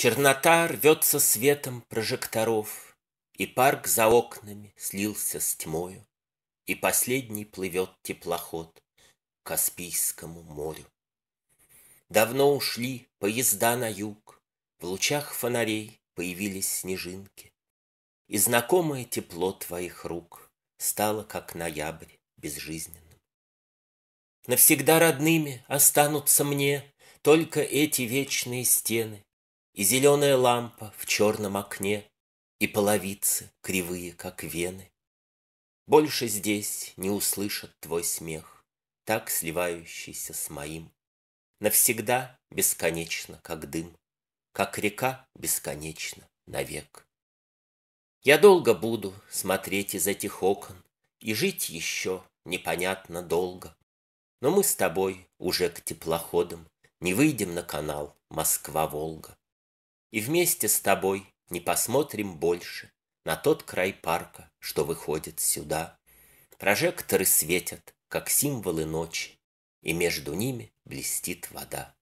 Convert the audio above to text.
Чернота рвется светом прожекторов, И парк за окнами слился с тьмою, И последний плывет теплоход к Каспийскому морю. Давно ушли поезда на юг, В лучах фонарей появились снежинки, И знакомое тепло твоих рук Стало, как ноябрь, безжизненным. Навсегда родными останутся мне Только эти вечные стены — и зеленая лампа в черном окне, И половицы кривые, как вены. Больше здесь не услышат твой смех, Так сливающийся с моим. Навсегда бесконечно, как дым, Как река бесконечно навек. Я долго буду смотреть из этих окон И жить еще непонятно долго. Но мы с тобой уже к теплоходам Не выйдем на канал Москва-Волга. И вместе с тобой не посмотрим больше На тот край парка, что выходит сюда. Прожекторы светят, как символы ночи, И между ними блестит вода.